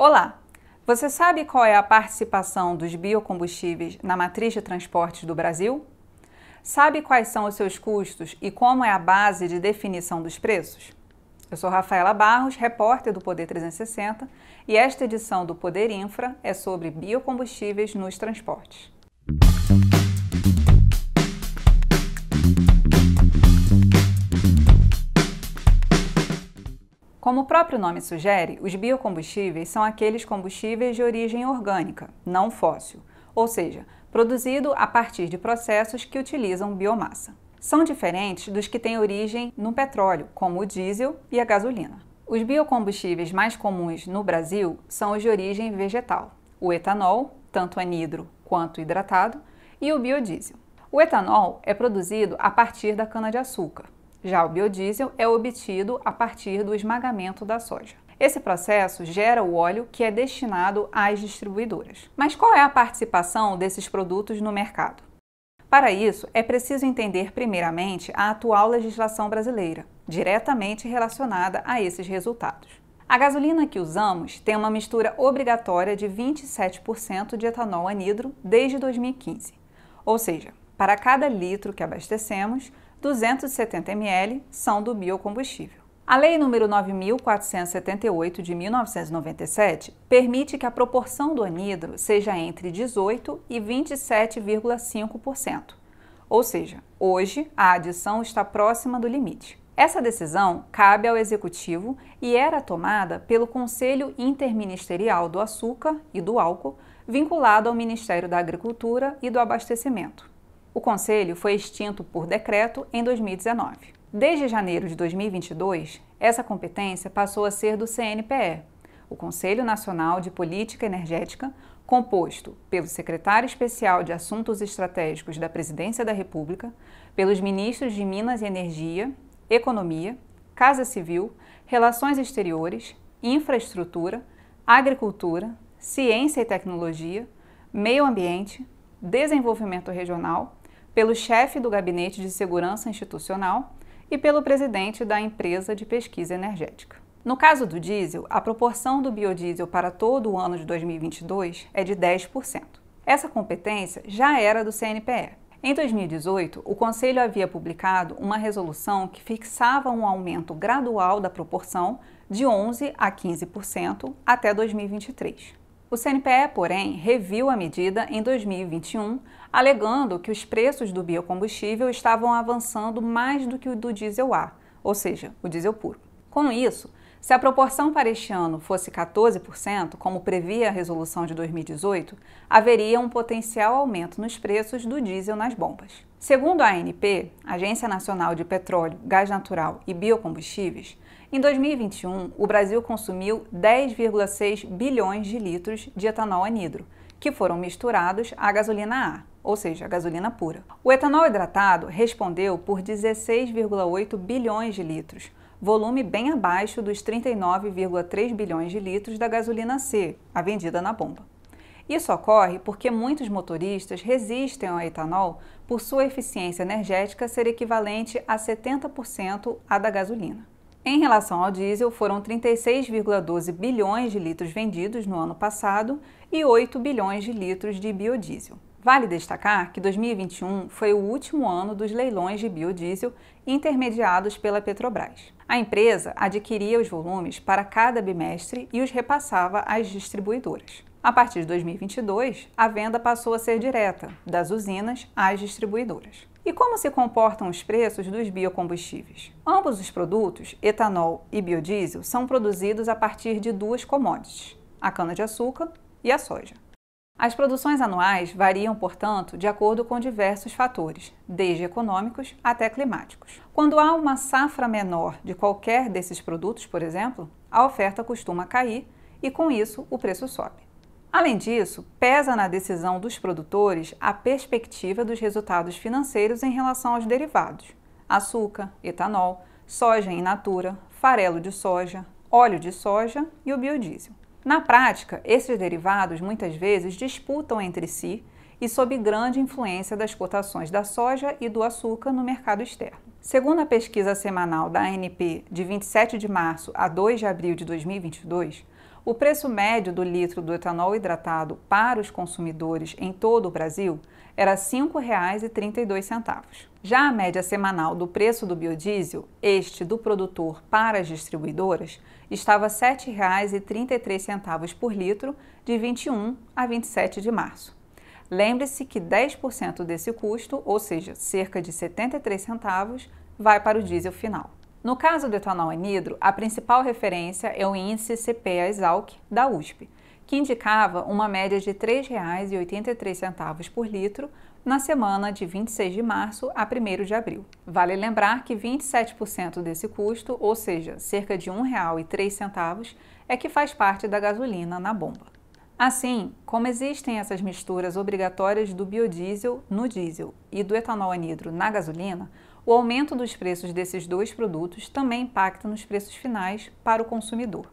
Olá! Você sabe qual é a participação dos biocombustíveis na matriz de transportes do Brasil? Sabe quais são os seus custos e como é a base de definição dos preços? Eu sou Rafaela Barros, repórter do Poder 360, e esta edição do Poder Infra é sobre biocombustíveis nos transportes. Como o próprio nome sugere, os biocombustíveis são aqueles combustíveis de origem orgânica, não fóssil, ou seja, produzido a partir de processos que utilizam biomassa. São diferentes dos que têm origem no petróleo, como o diesel e a gasolina. Os biocombustíveis mais comuns no Brasil são os de origem vegetal, o etanol, tanto anidro quanto hidratado, e o biodiesel. O etanol é produzido a partir da cana-de-açúcar, já o biodiesel é obtido a partir do esmagamento da soja. Esse processo gera o óleo que é destinado às distribuidoras. Mas qual é a participação desses produtos no mercado? Para isso, é preciso entender primeiramente a atual legislação brasileira, diretamente relacionada a esses resultados. A gasolina que usamos tem uma mistura obrigatória de 27% de etanol anidro desde 2015. Ou seja, para cada litro que abastecemos, 270 ml são do biocombustível. A Lei nº 9.478 de 1997 permite que a proporção do anidro seja entre 18 e 27,5%. Ou seja, hoje a adição está próxima do limite. Essa decisão cabe ao executivo e era tomada pelo Conselho Interministerial do Açúcar e do Álcool, vinculado ao Ministério da Agricultura e do Abastecimento. O conselho foi extinto por decreto em 2019. Desde janeiro de 2022, essa competência passou a ser do CNPE, o Conselho Nacional de Política Energética, composto pelo secretário especial de Assuntos Estratégicos da Presidência da República, pelos ministros de Minas e Energia, Economia, Casa Civil, Relações Exteriores, Infraestrutura, Agricultura, Ciência e Tecnologia, Meio Ambiente, Desenvolvimento Regional pelo chefe do Gabinete de Segurança Institucional e pelo presidente da empresa de pesquisa energética. No caso do diesel, a proporção do biodiesel para todo o ano de 2022 é de 10%. Essa competência já era do CNPE. Em 2018, o Conselho havia publicado uma resolução que fixava um aumento gradual da proporção de 11 a 15% até 2023. O CNPE, porém, reviu a medida em 2021, alegando que os preços do biocombustível estavam avançando mais do que o do diesel A, ou seja, o diesel puro. Com isso, se a proporção para este ano fosse 14%, como previa a resolução de 2018, haveria um potencial aumento nos preços do diesel nas bombas. Segundo a ANP, Agência Nacional de Petróleo, Gás Natural e Biocombustíveis, em 2021, o Brasil consumiu 10,6 bilhões de litros de etanol anidro, que foram misturados à gasolina A, ou seja, a gasolina pura. O etanol hidratado respondeu por 16,8 bilhões de litros, volume bem abaixo dos 39,3 bilhões de litros da gasolina C, a vendida na bomba. Isso ocorre porque muitos motoristas resistem ao etanol por sua eficiência energética ser equivalente a 70% à da gasolina. Em relação ao diesel, foram 36,12 bilhões de litros vendidos no ano passado e 8 bilhões de litros de biodiesel. Vale destacar que 2021 foi o último ano dos leilões de biodiesel intermediados pela Petrobras. A empresa adquiria os volumes para cada bimestre e os repassava às distribuidoras. A partir de 2022, a venda passou a ser direta, das usinas às distribuidoras. E como se comportam os preços dos biocombustíveis? Ambos os produtos, etanol e biodiesel, são produzidos a partir de duas commodities, a cana-de-açúcar e a soja. As produções anuais variam, portanto, de acordo com diversos fatores, desde econômicos até climáticos. Quando há uma safra menor de qualquer desses produtos, por exemplo, a oferta costuma cair e, com isso, o preço sobe. Além disso, pesa na decisão dos produtores a perspectiva dos resultados financeiros em relação aos derivados: açúcar, etanol, soja in natura, farelo de soja, óleo de soja e o biodiesel. Na prática, esses derivados muitas vezes disputam entre si e sob grande influência das cotações da soja e do açúcar no mercado externo. Segundo a pesquisa semanal da ANP de 27 de março a 2 de abril de 2022, o preço médio do litro do etanol hidratado para os consumidores em todo o Brasil era R$ 5,32. Já a média semanal do preço do biodiesel, este do produtor para as distribuidoras, estava R$ 7,33 por litro de 21 a 27 de março. Lembre-se que 10% desse custo, ou seja, cerca de 73 centavos, vai para o diesel final. No caso do etanol anidro, a principal referência é o índice CPA-ESALC da USP, que indicava uma média de R$ 3,83 por litro na semana de 26 de março a 1 de abril. Vale lembrar que 27% desse custo, ou seja, cerca de R$ 1,03, é que faz parte da gasolina na bomba. Assim, como existem essas misturas obrigatórias do biodiesel no diesel e do etanol anidro na gasolina, o aumento dos preços desses dois produtos também impacta nos preços finais para o consumidor.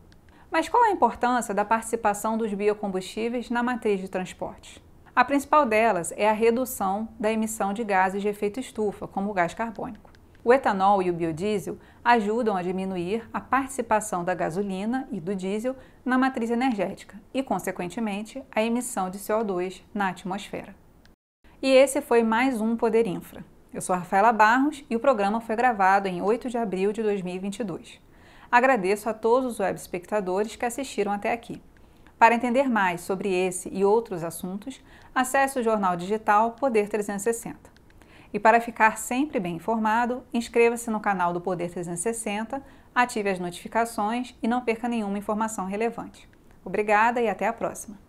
Mas qual a importância da participação dos biocombustíveis na matriz de transportes? A principal delas é a redução da emissão de gases de efeito estufa, como o gás carbônico. O etanol e o biodiesel ajudam a diminuir a participação da gasolina e do diesel na matriz energética e, consequentemente, a emissão de CO2 na atmosfera. E esse foi mais um Poder Infra. Eu sou Rafaela Barros e o programa foi gravado em 8 de abril de 2022. Agradeço a todos os web espectadores que assistiram até aqui. Para entender mais sobre esse e outros assuntos, acesse o jornal digital Poder 360. E para ficar sempre bem informado, inscreva-se no canal do Poder 360, ative as notificações e não perca nenhuma informação relevante. Obrigada e até a próxima!